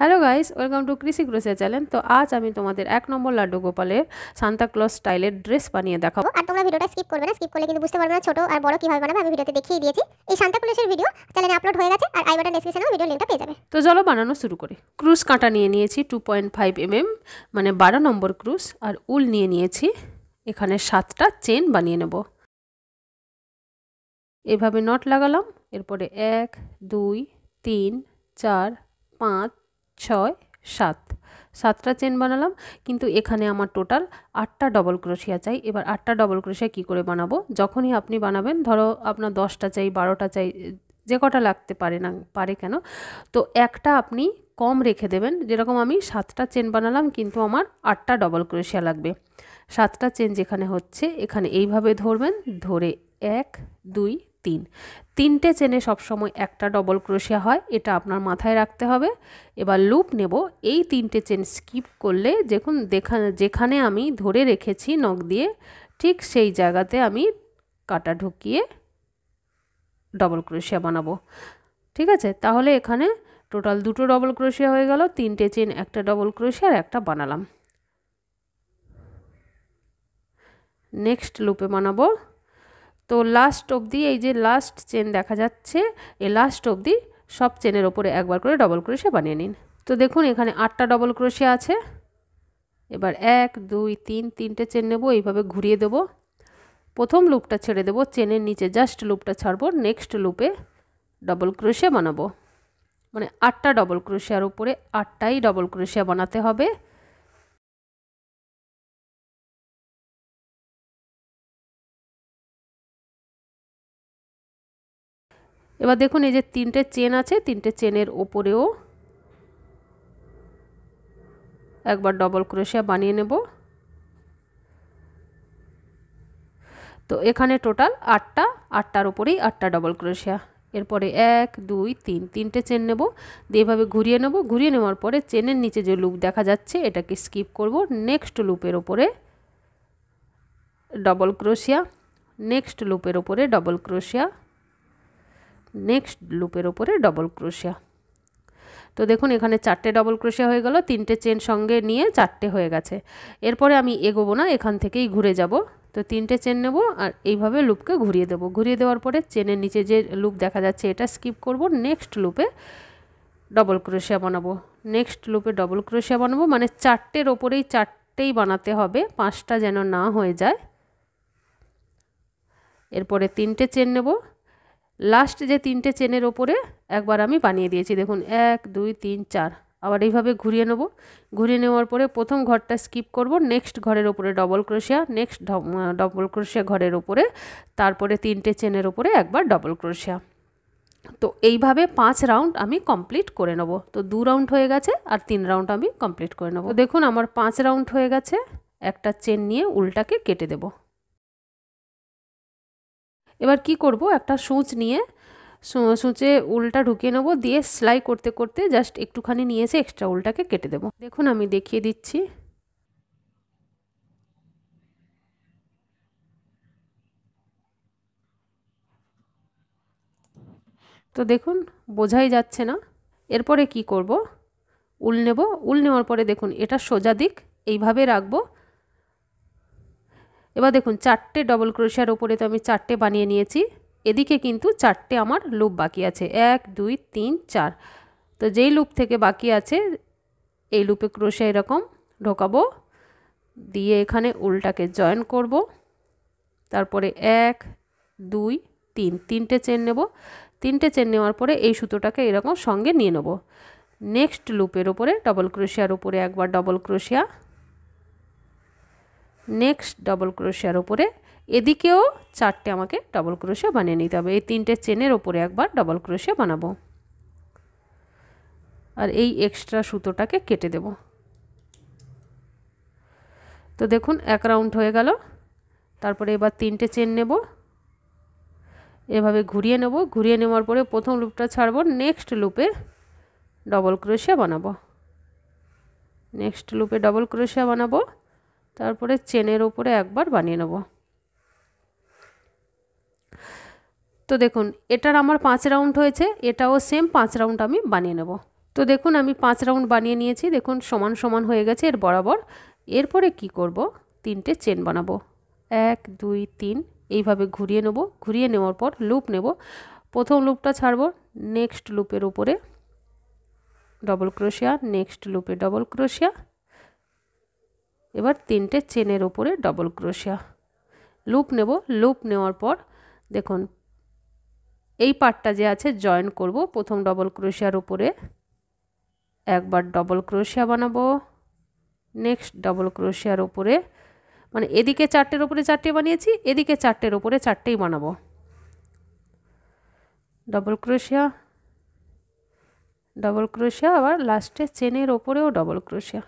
hello guys welcome to কৃষি গ্রোসিয়া channel তো আজ আমি তোমাদের এক নম্বর লাড্ডু গোপালের সান্তাক্লস স্টাইলের ড্রেস বানিয়ে দেখাবো আর তোমরা ভিডিওটা স্কিপ করবে না স্কিপ করলে কিন্তু বুঝতে পারবে না ছোটো আর বড় কীভাবে বানাবে আমি ভিডিওতে দেখিয়ে দিয়েছি এই সান্তাক্লজের ভিডিও চ্যানেলে আপলোড হয়ে গেছে আর আই বাটন ডেসক্রিপশনেও ভিডিও লিঙ্কটা পেয়ে যাবে তো চলো বানানো শুরু করি ক্রুজ কাঁটা নিয়ে নিয়েছি টু পয়েন্ট ফাইভ এমএম মানে বারো নম্বর ক্রুজ আর উল নিয়ে নিয়েছি এখানে সাতটা চেন বানিয়ে নেব এভাবে নট লাগালাম এরপরে এক দুই তিন চার পাঁচ ছয় সাত সাতটা চেন বানালাম কিন্তু এখানে আমার টোটাল আটটা ডবল ক্রোশিয়া চাই এবার আটটা ডবল ক্রোশিয়া কী করে বানাবো যখনই আপনি বানাবেন ধরো আপনার দশটা চাই বারোটা চাই যে কটা লাগতে পারে না পারে কেন তো একটা আপনি কম রেখে দেবেন যেরকম আমি সাতটা চেন বানালাম কিন্তু আমার আটটা ডবল ক্রোশিয়া লাগবে সাতটা চেন যেখানে হচ্ছে এখানে এইভাবে ধরবেন ধরে এক দুই তিন তিনটে চেনে সবসময় একটা ডবল ক্রোশিয়া হয় এটা আপনার মাথায় রাখতে হবে এবার লুপ নেব এই তিনটে চেন স্কিপ করলে দেখুন দেখানে যেখানে আমি ধরে রেখেছি নখ দিয়ে ঠিক সেই জায়গাতে আমি কাটা ঢুকিয়ে ডবল ক্রোশিয়া বানাবো ঠিক আছে তাহলে এখানে টোটাল দুটো ডবল ক্রোশিয়া হয়ে গেল তিনটে চেন একটা ডবল ক্রোশিয়া আর একটা বানালাম নেক্সট লুপে বানাবো তো লাস্ট অবধি এই যে লাস্ট চেন দেখা যাচ্ছে এই লাস্ট অবধি সব চেনের ওপরে একবার করে ডবল ক্রোশে বানিয়ে নিন তো দেখুন এখানে আটটা ডবল ক্রোশে আছে এবার এক দুই তিন তিনটে চেন নেব এইভাবে ঘুরিয়ে দেব প্রথম লুপটা ছেড়ে দেব চেনের নিচে জাস্ট লুপটা ছাড়বো নেক্সট লুপে ডবল ক্রোশে বানাবো মানে আটটা ডবল ক্রোশিয়ার উপরে আটটাই ডবল ক্রোশিয়া বানাতে হবে এবার দেখুন এই যে তিনটে চেন আছে তিনটে চেনের ওপরেও একবার ডবল ক্রোশিয়া বানিয়ে নেব তো এখানে টোটাল আটটা আটটার ওপরেই আটটা ডবল ক্রোশিয়া এরপরে এক দুই তিন তিনটে চেন নেব দিয়ে এভাবে ঘুরিয়ে নেব ঘুরিয়ে নেওয়ার পরে চেনের নিচে যে লুপ দেখা যাচ্ছে এটাকে স্কিপ করব নেক্সট লুপের ওপরে ডবল ক্রোশিয়া নেক্সট লুপের ওপরে ডবল ক্রোশিয়া নেক্সট লুপের ওপরে ডবল ক্রোশিয়া তো দেখুন এখানে চারটে ডবল ক্রোশিয়া হয়ে গেল তিনটে চেন সঙ্গে নিয়ে চারটে হয়ে গেছে এরপরে আমি এগোবো না এখান থেকেই ঘুরে যাব তো তিনটে চেন নেব আর এইভাবে লুপকে ঘুরিয়ে দেব ঘুরিয়ে দেওয়ার পরে চেনের নিচে যে লুপ দেখা যাচ্ছে এটা স্কিপ করব নেক্সট লুপে ডবল ক্রোশিয়া বানাবো নেক্সট লুপে ডবল ক্রোশিয়া বানাবো মানে চারটের ওপরেই চারটেই বানাতে হবে পাঁচটা যেন না হয়ে যায় এরপরে তিনটে চেন নেব লাস্ট যে তিনটে চেনের ওপরে একবার আমি বানিয়ে দিয়েছি দেখুন এক দুই তিন চার আবার এইভাবে ঘুরিয়ে নেব ঘুরিয়ে নেওয়ার পরে প্রথম ঘরটা স্কিপ করব নেক্সট ঘরের ওপরে double crochet next double crochet ঘরের ওপরে তারপরে তিনটে চেনের ওপরে একবার ডবল ক্রোশিয়া তো এইভাবে পাঁচ রাউন্ড আমি কমপ্লিট করে নেব তো দু রাউন্ড হয়ে গেছে আর তিন রাউন্ড আমি কমপ্লিট করে নেব দেখুন আমার পাঁচ রাউন্ড হয়ে গেছে একটা চেন নিয়ে উল্টাকে কেটে দেবো এবার কি করব একটা সূচ নিয়ে সূচে উলটা ঢুকিয়ে নেবো দিয়ে সেলাই করতে করতে জাস্ট একটুখানি নিয়ে এসে এক্সট্রা উলটাকে কেটে দেবো দেখুন আমি দেখিয়ে দিচ্ছি তো দেখুন বোঝাই যাচ্ছে না এরপরে কি করব উল নেব উল নেওয়ার পরে দেখুন এটা সোজা দিক এইভাবে রাখবো এবার দেখুন চারটে ডবল ক্রোশার ওপরে তো আমি চারটে বানিয়ে নিয়েছি এদিকে কিন্তু চারটে আমার লুপ বাকি আছে এক দুই তিন চার তো যেই লুপ থেকে বাকি আছে এই লুপে ক্রোশিয়া এরকম ঢোকাবো দিয়ে এখানে উলটাকে জয়েন করব তারপরে এক দুই তিন তিনটে চেন নেব তিনটে চেন নেওয়ার পরে এই সুতোটাকে এরকম সঙ্গে নিয়ে নেব নেক্সট লুপের ওপরে ডবল ক্রোশিয়ার উপরে একবার ডবল ক্রোশিয়া নেক্সট ডবল ক্রোশিয়ার ওপরে এদিকেও চারটে আমাকে ডবল ক্রোশিয়া বানিয়ে নিতে হবে এই তিনটে চেনের ওপরে একবার ডবল ক্রোশিয়া বানাবো আর এই এক্সট্রা সুতোটাকে কেটে দেব তো দেখুন এক রাউন্ড হয়ে গেল তারপরে এবার তিনটে চেন নেব এভাবে ঘুরিয়ে নেব ঘুরিয়ে নেওয়ার পরে প্রথম লুপটা ছাড়বো নেক্সট লুপে ডবল ক্রোশিয়া বানাবো নেক্সট লুপে ডবল ক্রোশিয়া বানাবো তারপরে চেনের ওপরে একবার বানিয়ে নেব তো দেখুন এটার আমার পাঁচ রাউন্ড হয়েছে এটাও সেম পাঁচ রাউন্ড আমি বানিয়ে নেব তো দেখুন আমি পাঁচ রাউন্ড বানিয়ে নিয়েছি দেখুন সমান সমান হয়ে গেছে এর বরাবর এরপরে কি করব তিনটে চেন বানাবো এক দুই তিন এইভাবে ঘুরিয়ে নেব ঘুরিয়ে নেওয়ার পর লুপ নেব প্রথম লুপটা ছাড়ব নেক্সট লুপের উপরে ডবল ক্রোশিয়া নেক্সট লুপে ডবল ক্রোশিয়া এবার তিনটে চেনের ওপরে ডবল ক্রোশিয়া লুপ নেব লুপ নেওয়ার পর দেখুন এই পার্টটা যে আছে জয়েন করব প্রথম ডবল ক্রোশিয়ার উপরে একবার ডবল ক্রোশিয়া বানাবো নেক্সট ডবল ক্রোশিয়ার উপরে মানে এদিকে চারটের ওপরে চারটে বানিয়েছি এদিকে চারটের ওপরে চারটেই বানাবো ডবল ক্রোশিয়া ডবল ক্রোশিয়া আবার লাস্টে চেনের ওপরেও ডবল ক্রোশিয়া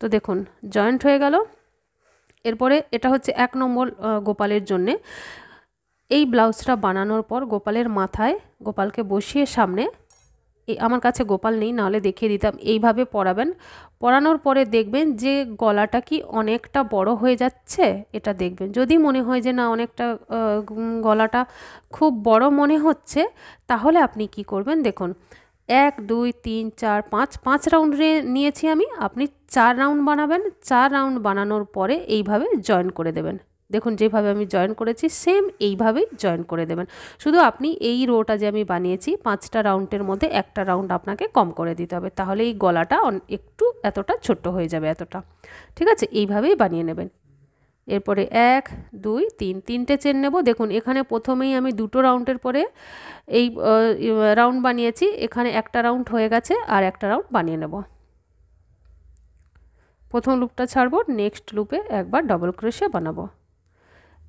তো দেখুন জয়েন্ট হয়ে গেল এরপরে এটা হচ্ছে এক নম্বর গোপালের জন্যে এই ব্লাউজটা বানানোর পর গোপালের মাথায় গোপালকে বসিয়ে সামনে এই আমার কাছে গোপাল নেই নাহলে দেখিয়ে দিতাম এইভাবে পরাবেন পরানোর পরে দেখবেন যে গলাটা কি অনেকটা বড় হয়ে যাচ্ছে এটা দেখবেন যদি মনে হয় যে না অনেকটা গলাটা খুব বড় মনে হচ্ছে তাহলে আপনি কি করবেন দেখুন এক দুই তিন চার পাঁচ পাঁচ রাউন্ড নিয়েছি আমি আপনি চার রাউন্ড বানাবেন চার রাউন্ড বানানোর পরে এইভাবে জয়েন করে দেবেন দেখুন যেভাবে আমি জয়েন করেছি সেম এইভাবেই জয়েন করে দেবেন শুধু আপনি এই রোটা যে আমি বানিয়েছি পাঁচটা রাউন্ডের মধ্যে একটা রাউন্ড আপনাকে কম করে দিতে হবে তাহলে এই গলাটা একটু এতটা ছোট্ট হয়ে যাবে এতটা ঠিক আছে এইভাবেই বানিয়ে নেবেন এরপরে এক দুই তিন তিনটে চেন নেব দেখুন এখানে প্রথমেই আমি দুটো রাউন্ডের পরে এই রাউন্ড বানিয়েছি এখানে একটা রাউন্ড হয়ে গেছে আর একটা রাউন্ড বানিয়ে নেব প্রথম লুপটা ছাড়বো নেক্সট লুপে একবার ডবল ক্রোশিয়া বানাবো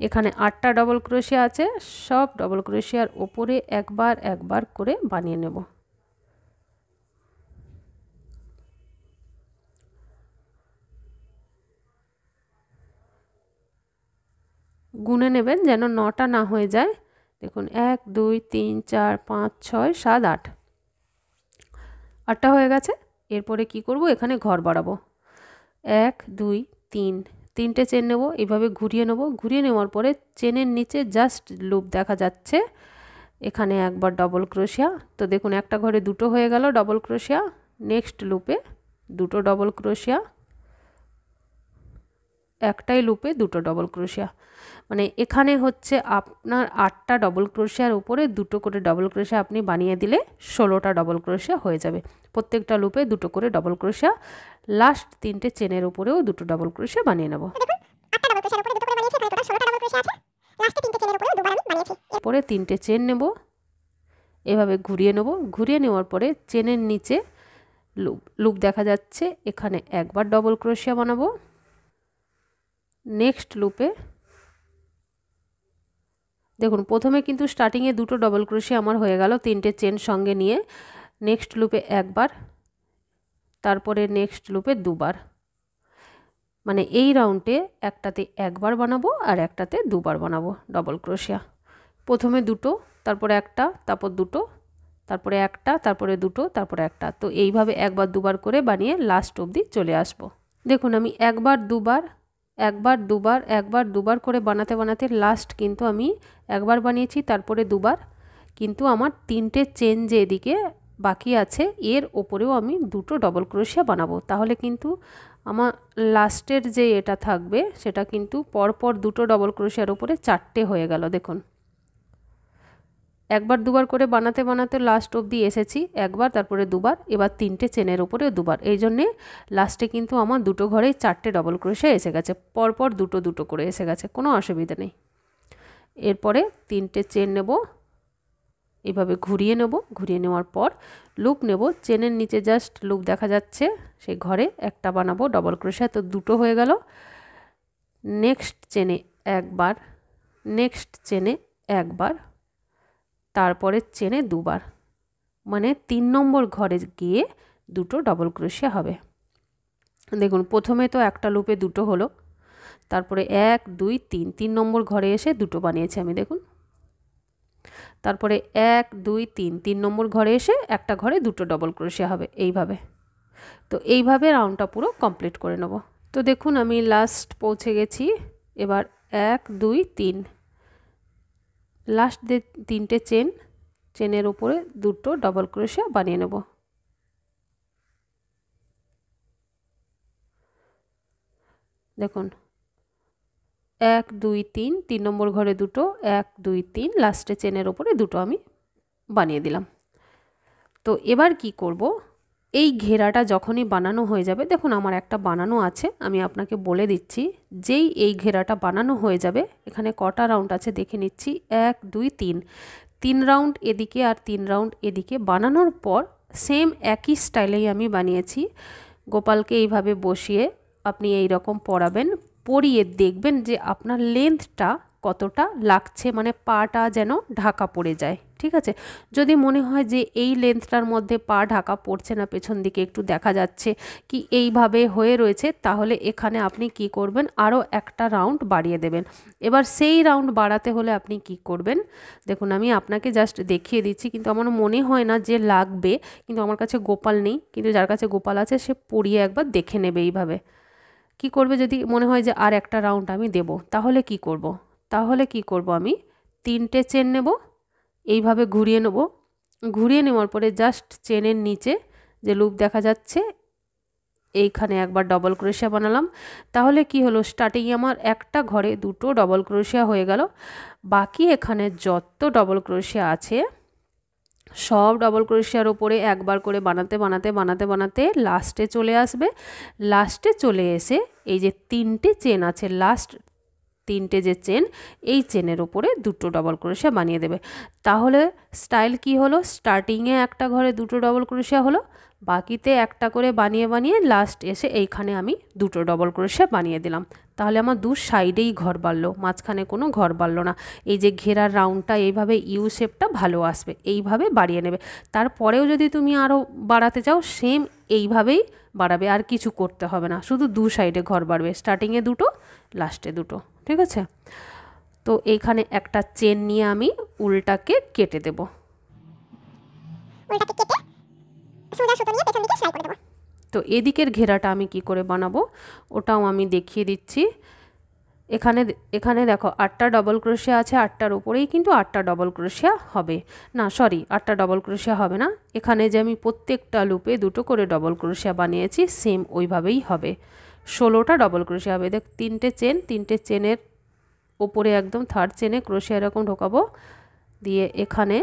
এখানে আটটা ডবল ক্রোশিয়া আছে সব ডবল ক্রোশিয়ার ওপরে একবার একবার করে বানিয়ে নেব গুনে নেবেন যেন নটা না হয়ে যায় দেখুন এক দুই তিন চার পাঁচ ছয় সাত আট আটটা হয়ে গেছে এরপরে কি করব এখানে ঘর বাড়াবো এক দুই তিন তিনটে চেন নেব এভাবে ঘুরিয়ে নেব ঘুরিয়ে নেওয়ার পরে চেনের নিচে জাস্ট লুপ দেখা যাচ্ছে এখানে একবার ডবল ক্রোশিয়া তো দেখুন একটা ঘরে দুটো হয়ে গেল ডবল ক্রোশিয়া নেক্সট লুপে দুটো ডবল ক্রোশিয়া একটাই লুপে দুটো ডবল ক্রোশিয়া মানে এখানে হচ্ছে আপনার আটটা ডবল ক্রোশিয়ার উপরে দুটো করে ডবল ক্রোশিয়া আপনি বানিয়ে দিলে ষোলোটা ডবল ক্রোশিয়া হয়ে যাবে প্রত্যেকটা লুপে দুটো করে ডবল ক্রোশিয়া লাস্ট তিনটে চেনের উপরেও দুটো ডবল ক্রোশিয়া বানিয়ে নেব পরে তিনটে চেন নেব এভাবে ঘুরিয়ে নেব ঘুরিয়ে নেওয়ার পরে চেনের নিচে লুপ লুপ দেখা যাচ্ছে এখানে একবার ডবল ক্রোশিয়া বানাবো নেক্সট লুপে দেখুন প্রথমে কিন্তু স্টার্টিংয়ে দুটো ডবল ক্রোশি আমার হয়ে গেল তিনটে চেন সঙ্গে নিয়ে নেক্সট লুপে একবার তারপরে নেক্সট লুপে দুবার মানে এই রাউন্ডে একটাতে একবার বানাবো আর একটাতে দুবার বানাবো ডবল ক্রোশিয়া প্রথমে দুটো তারপরে একটা তারপর দুটো তারপরে একটা তারপরে দুটো তারপরে একটা তো এইভাবে একবার দুবার করে বানিয়ে লাস্ট অবধি চলে আসব দেখুন আমি একবার দুবার একবার দুবার একবার দুবার করে বানাতে বানাতে লাস্ট কিন্তু আমি একবার বানিয়েছি তারপরে দুবার কিন্তু আমার তিনটে চেন যে এদিকে বাকি আছে এর ওপরেও আমি দুটো ডবল ক্রোশিয়া বানাবো তাহলে কিন্তু আমার লাস্টের যে এটা থাকবে সেটা কিন্তু পরপর দুটো ডবল ক্রোশিয়ার ওপরে চারটে হয়ে গেল দেখুন একবার দুবার করে বানাতে বানাতে লাস্ট অবধি এসেছি একবার তারপরে দুবার এবার তিনটে চেনের ওপরে দুবার এই জন্যে লাস্টে কিন্তু আমার দুটো ঘরে চারটে ডবল ক্রোশে এসে গেছে পরপর দুটো দুটো করে এসে গেছে কোনো অসুবিধা নেই এরপরে তিনটে চেন নেব এভাবে ঘুরিয়ে নেব ঘুরিয়ে নেওয়ার পর লুপ নেব চেনের নিচে জাস্ট লুপ দেখা যাচ্ছে সেই ঘরে একটা বানাবো ডবল ক্রোশে তো দুটো হয়ে গেল নেক্সট চেনে একবার নেক্সট চেনে একবার তারপরে চেনে দুবার মানে তিন নম্বর ঘরে গিয়ে দুটো ডবল ক্রোশিয়া হবে দেখুন প্রথমে তো একটা লুপে দুটো হলো তারপরে এক দুই তিন তিন নম্বর ঘরে এসে দুটো বানিয়েছি আমি দেখুন তারপরে এক দুই তিন তিন নম্বর ঘরে এসে একটা ঘরে দুটো ডবল ক্রোশিয়া হবে এইভাবে তো এইভাবে রাউন্ডটা পুরো কমপ্লিট করে নেব তো দেখুন আমি লাস্ট পৌঁছে গেছি এবার এক দুই তিন লাস্ট দিয়ে তিনটে চেন চেনের উপরে দুটো ডবল ক্রোশে বানিয়ে নেব দেখুন এক দুই তিন তিন নম্বর ঘরে দুটো এক দুই তিন লাস্টে চেনের ওপরে দুটো আমি বানিয়ে দিলাম তো এবার কি করবো এই ঘেরাটা যখনই বানানো হয়ে যাবে দেখুন আমার একটা বানানো আছে আমি আপনাকে বলে দিচ্ছি যেই এই ঘেরাটা বানানো হয়ে যাবে এখানে কটা রাউন্ড আছে দেখে নিচ্ছি এক দুই তিন তিন রাউন্ড এদিকে আর তিন রাউন্ড এদিকে বানানোর পর সেম একই স্টাইলেই আমি বানিয়েছি গোপালকে এইভাবে বসিয়ে আপনি এই রকম পরাবেন পরিয়ে দেখবেন যে আপনার লেন্থটা কতটা লাগছে মানে পাটা যেন ঢাকা পড়ে যায় ঠিক আছে যদি মনে হয় যে এই লেন্থটার মধ্যে পা ঢাকা পড়ছে না পেছন দিকে একটু দেখা যাচ্ছে কি এইভাবে হয়ে রয়েছে তাহলে এখানে আপনি কি করবেন আরও একটা রাউন্ড বাড়িয়ে দেবেন এবার সেই রাউন্ড বাড়াতে হলে আপনি কি করবেন দেখুন আমি আপনাকে জাস্ট দেখিয়ে দিচ্ছি কিন্তু আমার মনে হয় না যে লাগবে কিন্তু আমার কাছে গোপাল নেই কিন্তু যার কাছে গোপাল আছে সে পড়িয়ে একবার দেখে নেবে এইভাবে কি করবে যদি মনে হয় যে আর একটা রাউন্ড আমি দেব তাহলে কি করব তাহলে কি করব আমি তিনটে চেন নেব এইভাবে ঘুরিয়ে নেব ঘুরিয়ে নেওয়ার পরে জাস্ট চেনের নিচে যে লুপ দেখা যাচ্ছে এইখানে একবার ডবল ক্রোশিয়া বানালাম তাহলে কি হলো স্টার্টিং আমার একটা ঘরে দুটো ডবল ক্রোশিয়া হয়ে গেল বাকি এখানে যত ডবল ক্রোশিয়া আছে সব ডবল ক্রোশিয়ার ওপরে একবার করে বানাতে বানাতে বানাতে বানাতে লাস্টে চলে আসবে লাস্টে চলে এসে এই যে তিনটে চেন আছে লাস্ট তিনটে যে চেন এই চেনের ওপরে দুটো ডবল ক্রোশিয়া বানিয়ে দেবে তাহলে স্টাইল কি হলো স্টার্টিংয়ে একটা ঘরে দুটো ডবল ক্রোশিয়া হলো বাকিতে একটা করে বানিয়ে বানিয়ে লাস্ট এসে এইখানে আমি দুটো ডবল ক্রোশিয়া বানিয়ে দিলাম তাহলে আমার দু সাইডেই ঘর বাড়লো মাঝখানে কোনো ঘর বাড়লো না এই যে ঘেরার রাউন্ডটা এইভাবে ইউ শেপটা ভালো আসবে এইভাবে বাড়িয়ে নেবে তারপরেও যদি তুমি আরও বাড়াতে চাও সেম এইভাবেই বাড়াবে আর কিছু করতে হবে না শুধু দু সাইডে ঘর বাড়বে স্টার্টিংয়ে দুটো লাস্টে দুটো ঠিক আছে তো এইখানে একটা চেন নিয়ে আমি উলটাকে কেটে দেব তো এদিকের ঘেরাটা আমি কি করে বানাবো ওটাও আমি দেখিয়ে দিচ্ছি এখানে এখানে দেখো আটটা ডবল ক্রোশিয়া আছে আটটার উপরেই কিন্তু আটটা ডবল ক্রোশিয়া হবে না সরি আটটা ডবল ক্রোশিয়া হবে না এখানে যে আমি প্রত্যেকটা লুপে দুটো করে ডবল ক্রোশিয়া বানিয়েছি সেম ওইভাবেই হবে ষোলোটা ডবল ক্রোশিয়া হবে দেখ তিনটে চেন তিনটে চেনের ওপরে একদম থার্ড চেনে ক্রোশিয়া এরকম ঢোকাবো দিয়ে এখানে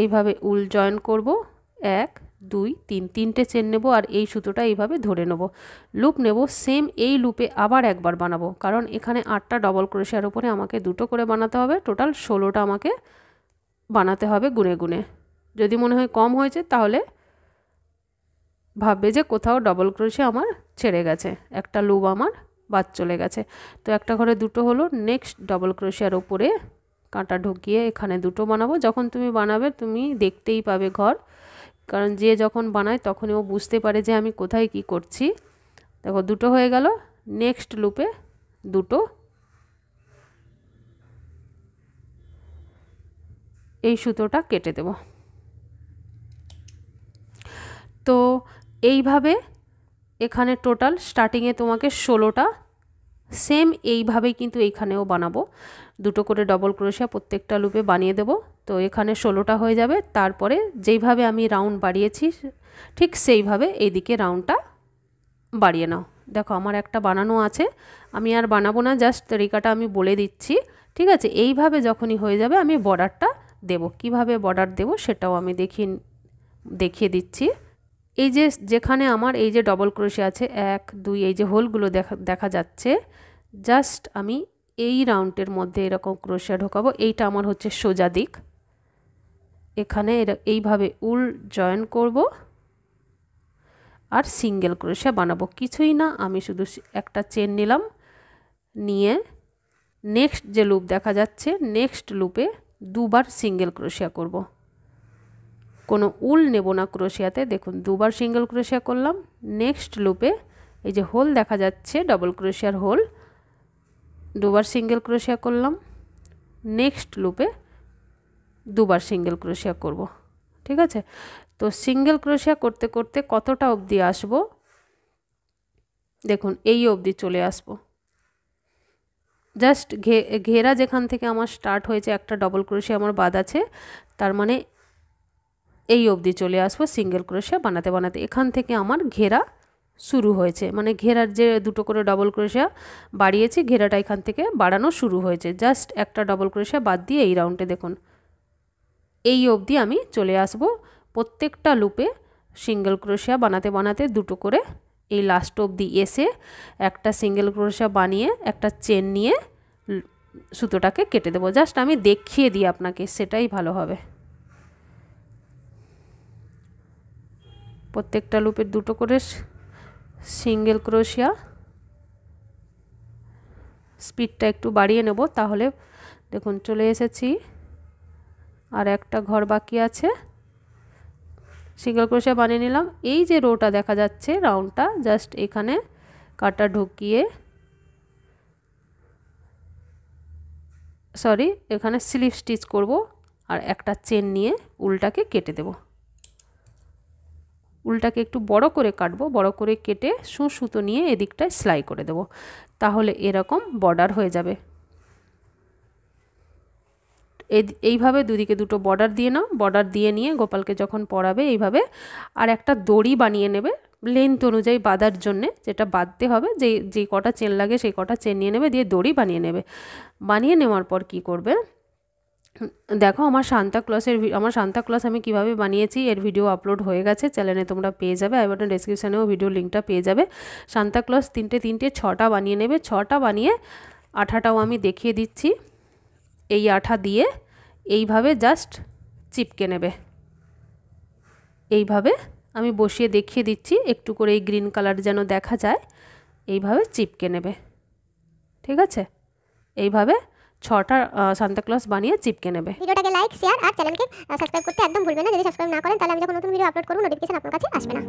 এইভাবে উল জয়েন করব এক দুই তিন তিনটে চেন নেব আর এই সুতোটা এইভাবে ধরে নেব লুপ নেব সেম এই লুপে আবার একবার বানাবো কারণ এখানে আটটা ডবল ক্রোশিয়ার উপরে আমাকে দুটো করে বানাতে হবে টোটাল ষোলোটা আমাকে বানাতে হবে গুনে গুনে যদি মনে হয় কম হয়েছে তাহলে ভাববে যে কোথাও ডবল ক্রোশে আমার ছেড়ে গেছে একটা লুপ আমার বাদ চলে গেছে তো একটা ঘরে দুটো হলো নেক্সট ডবল ক্রোশিয়ার ওপরে কাঁটা ঢুকিয়ে এখানে দুটো বানাবো যখন তুমি বানাবে তুমি দেখতেই পাবে ঘর কারণ যে যখন বানায় তখনই ও বুঝতে পারে যে আমি কোথায় কি করছি দেখো দুটো হয়ে গেল নেক্সট লুপে দুটো এই সুতোটা কেটে দেবো তো এইভাবে এখানে টোটাল স্টার্টিংয়ে তোমাকে ষোলোটা সেম এইভাবেই কিন্তু এইখানেও বানাবো দুটো করে ডবল ক্রোশিয়া প্রত্যেকটা লুপে বানিয়ে দেব তো এখানে ষোলোটা হয়ে যাবে তারপরে যেইভাবে আমি রাউন্ড বাড়িয়েছি ঠিক সেইভাবে এইদিকে রাউন্ডটা বাড়িয়ে নাও দেখো আমার একটা বানানো আছে আমি আর বানাবো না জাস্ট তরিকাটা আমি বলে দিচ্ছি ঠিক আছে এইভাবে যখনই হয়ে যাবে আমি বর্ডারটা দেব কিভাবে বর্ডার দেব সেটাও আমি দেখিয়ে দেখিয়ে দিচ্ছি এই যে যেখানে আমার এই যে ডবল ক্রোশে আছে এক দুই এই যে হোলগুলো দেখা দেখা যাচ্ছে জাস্ট আমি এই রাউন্ডের মধ্যে এরকম ক্রোশিয়া ঢোকাবো এইটা আমার হচ্ছে সোজা দিক এখানে এইভাবে উল জয়েন করব আর সিঙ্গেল ক্রোশিয়া বানাবো কিছুই না আমি শুধু একটা চেন নিলাম নিয়ে নেক্সট যে লুপ দেখা যাচ্ছে নেক্সট লুপে দুবার সিঙ্গেল ক্রোশিয়া করবো কোনো উল নেব না ক্রোশিয়াতে দেখুন দুবার সিঙ্গেল ক্রোশিয়া করলাম নেক্সট লুপে এই যে হোল দেখা যাচ্ছে ডবল ক্রোশিয়ার হোল দুবার সিঙ্গেল ক্রোশিয়া করলাম নেক্সট লুপে দুবার সিঙ্গেল ক্রোশিয়া করব ঠিক আছে তো সিঙ্গেল ক্রোশিয়া করতে করতে কতটা অবধি আসব দেখুন এই অবধি চলে আসব জাস্ট ঘেরা যেখান থেকে আমার স্টার্ট হয়েছে একটা ডবল ক্রোশিয়া আমার বাদ আছে তার মানে এই অবধি চলে আসবো সিঙ্গেল ক্রোশিয়া বানাতে বানাতে এখান থেকে আমার ঘেরা শুরু হয়েছে মানে ঘেরার যে দুটো করে ডবল ক্রোশিয়া বাড়িয়েছি ঘেরাটা এখান থেকে বাড়ানো শুরু হয়েছে জাস্ট একটা ডবল ক্রোশিয়া বাদ দিয়ে এই রাউন্ডে দেখুন এই অবধি আমি চলে আসব প্রত্যেকটা লুপে সিঙ্গেল ক্রোশিয়া বানাতে বানাতে দুটো করে এই লাস্ট অবধি এসে একটা সিঙ্গেল ক্রোশিয়া বানিয়ে একটা চেন নিয়ে সুতোটাকে কেটে দেবো জাস্ট আমি দেখিয়ে দিই আপনাকে সেটাই ভালো হবে প্রত্যেকটা লুপের দুটো করে সিঙ্গেল ক্রোশিয়া স্পিডটা একটু বাড়িয়ে নেব তাহলে দেখুন চলে এসেছি আর একটা ঘর বাকি আছে সিঙ্গেল ক্রোশিয়া বানিয়ে নিলাম এই যে রোটা দেখা যাচ্ছে রাউন্ডটা জাস্ট এখানে কাটা ঢুকিয়ে সরি এখানে স্লিপ স্টিচ করব আর একটা চেন নিয়ে উলটাকে কেটে দেবো উলটাকে একটু বড় করে কাটবো বড় করে কেটে সুতো নিয়ে এদিকটায় সেলাই করে দেব তাহলে এরকম বর্ডার হয়ে যাবে এইভাবে দুদিকে দুটো বর্ডার দিয়ে নাও বর্ডার দিয়ে নিয়ে গোপালকে যখন পরাবে এইভাবে আর একটা দড়ি বানিয়ে নেবে লেন্থ অনুযায়ী বাঁধার জন্যে যেটা বাঁধতে হবে যে যে কটা চেন লাগে সেই কটা চেন নিয়ে নেবে দিয়ে দড়ি বানিয়ে নেবে বানিয়ে নেওয়ার পর কি করবে দেখো আমার সান্তা ক্লসের আমার সান্তা ক্লস আমি কিভাবে বানিয়েছি এর ভিডিও আপলোড হয়ে গেছে চ্যানেলে তোমরা পেয়ে যাবে আই বাটন ডিসক্রিপশানেও ভিডিও লিঙ্কটা পেয়ে যাবে সান্তা ক্লস তিনটে তিনটে ছটা বানিয়ে নেবে ছটা বানিয়ে আঠাটাও আমি দেখিয়ে দিচ্ছি এই আঠা দিয়ে এইভাবে জাস্ট চিপকে নেবে এইভাবে আমি বসিয়ে দেখিয়ে দিচ্ছি একটু করে এই গ্রিন কালার যেন দেখা যায় এইভাবে চিপকে নেবে ঠিক আছে এইভাবে ছটা সান্তাক্লস বানিয়ে চিপকে নেবে ভিডিওটাকে লাইক শেয়ার আর চ্যানেলকে সাবস্ক্রাইব করতে একদম ভুলবেন না যদি সাবস্ক্রাইব না করেন তাহলে আমি যখন নতুন ভিডিও আপলোড করব নোটিফিকেশন আপনার কাছে আসবে না